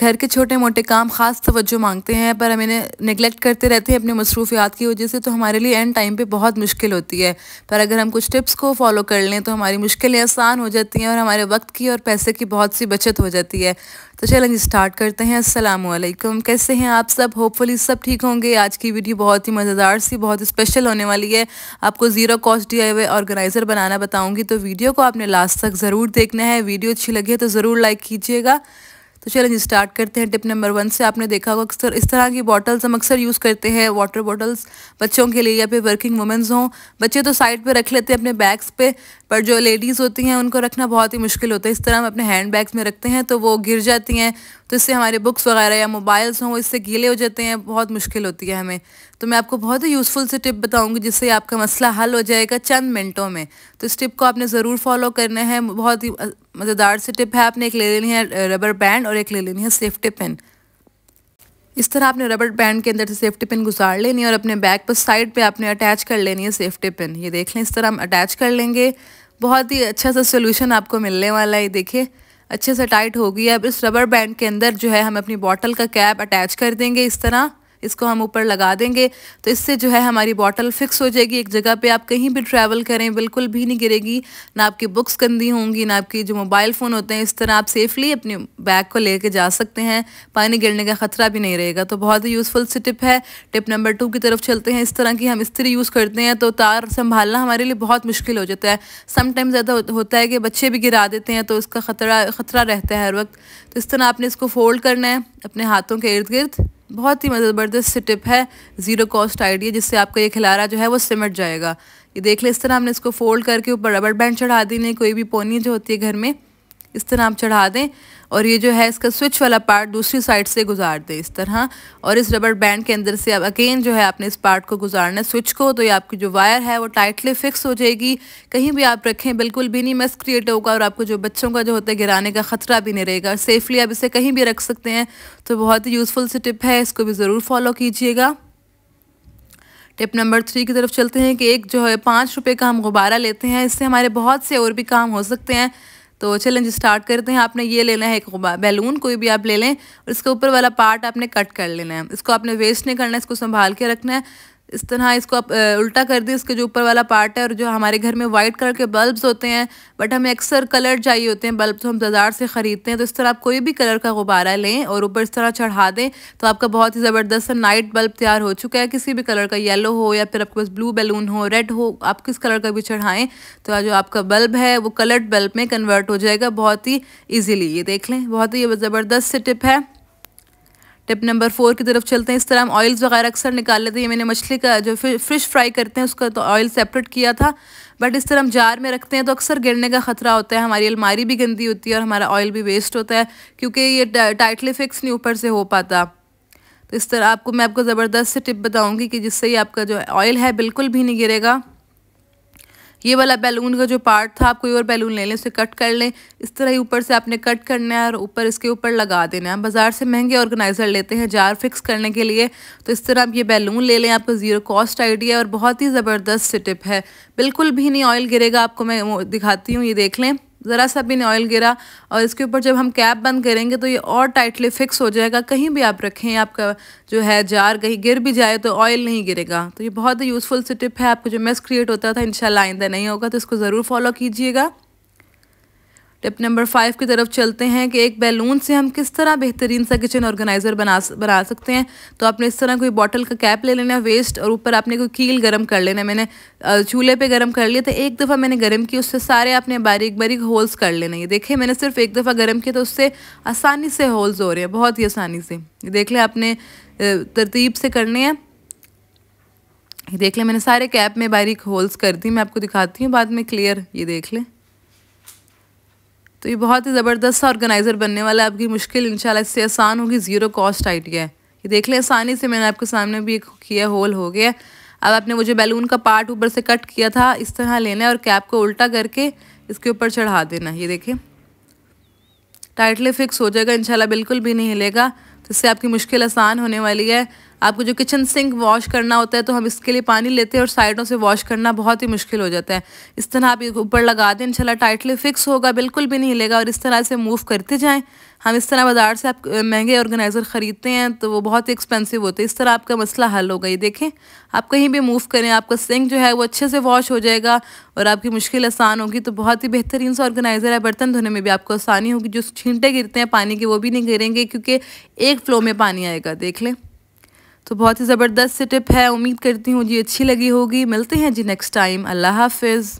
घर के छोटे मोटे काम ख़ास तवज्जो मांगते हैं पर हम इन्हें निगलेक्ट करते रहते हैं अपनी मसरूफियात की वजह से तो हमारे लिए एंड टाइम पे बहुत मुश्किल होती है पर अगर हम कुछ टिप्स को फॉलो कर लें तो हमारी मुश्किलें आसान हो जाती हैं और हमारे वक्त की और पैसे की बहुत सी बचत हो जाती है तो चलें स्टार्ट करते हैं असलम कैसे हैं आप सब होपफुली सब ठीक होंगे आज की वीडियो बहुत ही मज़ेदार सी बहुत स्पेशल होने वाली है आपको zero cost D I organiser बनाना बताऊँगी तो वीडियो को आपने लास्ट तक ज़रूर देखना है वीडियो अच्छी लगी है तो ज़रूर लाइक कीजिएगा तो चलें स्टार्ट करते हैं टिप नंबर वन से आपने देखा होगा अक्सर इस तरह की बॉटल्स हम अक्सर यूज़ करते हैं वाटर बॉटल्स बच्चों के लिए या फिर वर्किंग वुमेंस हों बच्चे तो साइड पर रख लेते हैं अपने बैग्स पे पर जो लेडीज़ होती हैं उनको रखना बहुत ही मुश्किल होता है इस तरह हम अपने हैंड बैग्स में रखते हैं तो वो गिर जाती हैं तो इससे हमारे बुक्स वगैरह या मोबाइल्स हों इससे गीले हो जाते हैं बहुत मुश्किल होती है हमें तो मैं आपको बहुत ही यूज़फुल से टिप बताऊंगी जिससे आपका मसला हल हो जाएगा चंद मिनटों में तो इस टिप को आपने ज़रूर फॉलो करना है बहुत ही मज़ेदार से टिप है आपने एक ले लेनी है रबर बैंड और एक ले लेनी है सेफ्टी पिन इस तरह आपने रबड़ बैंड के अंदर से सेफ्टी पिन गुजार लेनी है और अपने बैग पर साइड पे आपने अटैच कर लेनी है सेफ्टी पिन ये देख लें इस तरह हम अटैच कर लेंगे बहुत ही अच्छा सा सोल्यूशन आपको मिलने वाला है देखिए अच्छे से टाइट होगी अब इस रबर बैंड के अंदर जो है हम अपनी बॉटल का कैप अटैच कर देंगे इस तरह इसको हम ऊपर लगा देंगे तो इससे जो है हमारी बॉटल फिक्स हो जाएगी एक जगह पे आप कहीं भी ट्रैवल करें बिल्कुल भी नहीं गिरेगी ना आपकी बुक्स गंदी होंगी ना आपकी जो मोबाइल फ़ोन होते हैं इस तरह आप सेफली अपने बैग को ले कर जा सकते हैं पानी गिरने का ख़तरा भी नहीं रहेगा तो बहुत ही यूज़फुल सी टिप है टिप नंबर टू की तरफ चलते हैं इस तरह की हम इस्त्री यूज़ करते हैं तो तार संभालना हमारे लिए बहुत मुश्किल हो जाता है समटाइम ज़्यादा होता है कि बच्चे भी गिरा देते हैं तो उसका ख़तरा ख़तरा रहता है हर वक्त तो इस तरह आपने इसको फोल्ड करना है अपने हाथों के इर्द गिर्द बहुत ही ज़बरदस्त टिप है ज़ीरो कॉस्ट आइडिया जिससे आपका ये खिलारा जो है वो सिमट जाएगा ये देख लें इस तरह हमने इसको फोल्ड करके ऊपर रबड़ बैंड चढ़ा दी नहीं कोई भी पोनी जो होती है घर में इस तरह आप चढ़ा दें और ये जो है इसका स्विच वाला पार्ट दूसरी साइड से गुजार दें इस तरह और इस रबर बैंड के अंदर से अब अगेन जो है आपने इस पार्ट को गुजारना है स्विच को तो ये आपकी जो वायर है वो टाइटली फिक्स हो जाएगी कहीं भी आप रखें बिल्कुल भी नहीं मस क्रिएट होगा और आपको जो बच्चों का जो होता है गिराने का ख़तरा भी नहीं रहेगा सेफली आप इसे कहीं भी रख सकते हैं तो बहुत ही यूज़फुल सी टिप है इसको भी ज़रूर फॉलो कीजिएगा टिप नंबर थ्री की तरफ चलते हैं कि एक जो है पाँच रुपये का हम गुब्बारा लेते हैं इससे हमारे बहुत से और भी काम हो सकते हैं तो चलें जी स्टार्ट करते हैं आपने ये लेना है एक बैलून कोई भी आप ले लें और इसके ऊपर वाला पार्ट आपने कट कर लेना है इसको आपने वेस्ट नहीं करना है इसको संभाल के रखना है इस तरह इसको आप उल्टा कर दिए इसके जो ऊपर वाला पार्ट है और जो हमारे घर में वाइट कलर के बल्ब्स होते हैं बट हमें अक्सर कलर चाहिए होते हैं बल्ब तो हम बाज़ार से ख़रीदते हैं तो इस तरह आप कोई भी कलर का गुब्बारा लें और ऊपर इस तरह चढ़ा दें तो आपका बहुत ही ज़बरदस्त नाइट बल्ब तैयार हो चुका है किसी भी कलर का येलो हो या फिर आपके पास ब्लू बैलून हो रेड हो आप किस कलर का भी चढ़ाएँ तो जो आपका बल्ब है वो कलर्ड बल्ब में कन्वर्ट हो जाएगा बहुत ही ईजीली ये देख लें बहुत ही ज़बरदस्त से टिप है टिप नंबर फोर की तरफ चलते हैं इस तरह हम ऑयल्स वगैरह अक्सर निकाल लेते हैं ये मैंने मछली का जो फिश फ्राई करते हैं उसका तो ऑयल सेपरेट किया था बट इस तरह हम जार में रखते हैं तो अक्सर गिरने का ख़तरा होता है हमारी अलमारी भी गंदी होती है और हमारा ऑयल भी वेस्ट होता है क्योंकि ये टाइटली फिक्स नहीं ऊपर से हो पाता तो इस तरह आपको मैं आपको ज़बरदस्त से टिप बताऊँगी कि जिससे ये आपका जो ऑयल है बिल्कुल भी नहीं गिरेगा ये वाला बैलून का जो पार्ट था आप कोई और बैलून ले लें उसे कट कर लें इस तरह ही ऊपर से आपने कट करना है और ऊपर इसके ऊपर लगा देना है बाज़ार से महंगे ऑर्गेनाइज़र लेते हैं जार फिक्स करने के लिए तो इस तरह आप ये बैलून ले लें आपको ज़ीरो कॉस्ट आइडिया और बहुत ही ज़बरदस्त टिप है बिल्कुल भी नहीं ऑयल गिरेगा आपको मैं दिखाती हूँ ये देख लें જરા સાબિન ઓઈલ ગિરા ઓર ઇસકે ઉપર જબ હમ કેપ બંધ કરેંગે તો યે ઓર ટાઇટલી ફિક્સ હો જાયેગા કહીં ભી આપ રખે આપકા જો હે જાર કહીં गिर બી જાયે તો ઓઈલ નહીં ગિરેગા તો યે બહોત યુઝફુલ સે ટિપ હે આપકા જો મેસ ક્રિએટ હોતા થા ઇનશાલ્લા ઇન ધ નહીં હોગા તો ઇસકો જરૂર ફોલો કીજીયેગા टिप नंबर फाइव की तरफ चलते हैं कि एक बैलून से हम किस तरह बेहतरीन सा किचन ऑर्गेनाइज़र बना बना सकते हैं तो आपने इस तरह कोई बॉटल का कैप ले लेना वेस्ट और ऊपर आपने कोई कील गर्म कर लेना मैंने चूल्हे पे गर्म कर लिया था एक दफ़ा मैंने गर्म किया उससे सारे आपने बारीक बारीक होल्स कर लेने ये देखे मैंने सिर्फ एक दफ़ा गर्म किया तो उससे आसानी से होल्स हो रहे हैं बहुत ही आसानी से देख लें आपने तरतीब से करने हैं देख लें मैंने सारे कैप में बारीक होल्स कर दी मैं आपको दिखाती हूँ बाद में क्लियर ये देख लें तो ये बहुत ही ज़बरदस्त सा ऑर्गेनाइज़र बनने वाला है आपकी मुश्किल इंशाल्लाह इससे आसान होगी ज़ीरो कॉस्ट आइडिया है ये देख लें आसानी से मैंने आपके सामने भी एक किया होल हो गया अब आपने वो जो बैलून का पार्ट ऊपर से कट किया था इस तरह लेना है और कैप को उल्टा करके इसके ऊपर चढ़ा देना ये देखें टाइटली फिक्स हो जाएगा इनशाला बिल्कुल भी नहीं हिलेगा तो इससे आपकी मुश्किल आसान होने वाली है आपको जो किचन सिंक वॉश करना होता है तो हम इसके लिए पानी लेते हैं और साइडों से वॉश करना बहुत ही मुश्किल हो जाता है इस तरह आप ऊपर लगा दें इनशाला टाइटली फिक्स होगा बिल्कुल भी नहीं हिलेगा और इस तरह से मूव करते जाएँ हम इस तरह बाज़ार से आप महंगे ऑर्गेनाइज़र ख़रीदते हैं तो वो बहुत ही एक्सपेंसिव होते हैं इस तरह आपका मसला हल होगा ये देखें आप कहीं भी मूव करें आपका सिंक जो है वो अच्छे से वॉश हो जाएगा और आपकी मुश्किल आसान होगी तो बहुत ही बेहतरीन सा ऑर्गेनाइज़र है बर्तन धोने में भी आपको आसानी होगी जो छींटे गिरते हैं पानी के वो भी नहीं गिरेंगे क्योंकि एक फ़्लो में पानी आएगा देख लें तो बहुत ही ज़बरदस्त से टिप है उम्मीद करती हूँ जी अच्छी लगी होगी मिलते हैं जी नेक्स्ट टाइम अल्लाह हाफिज़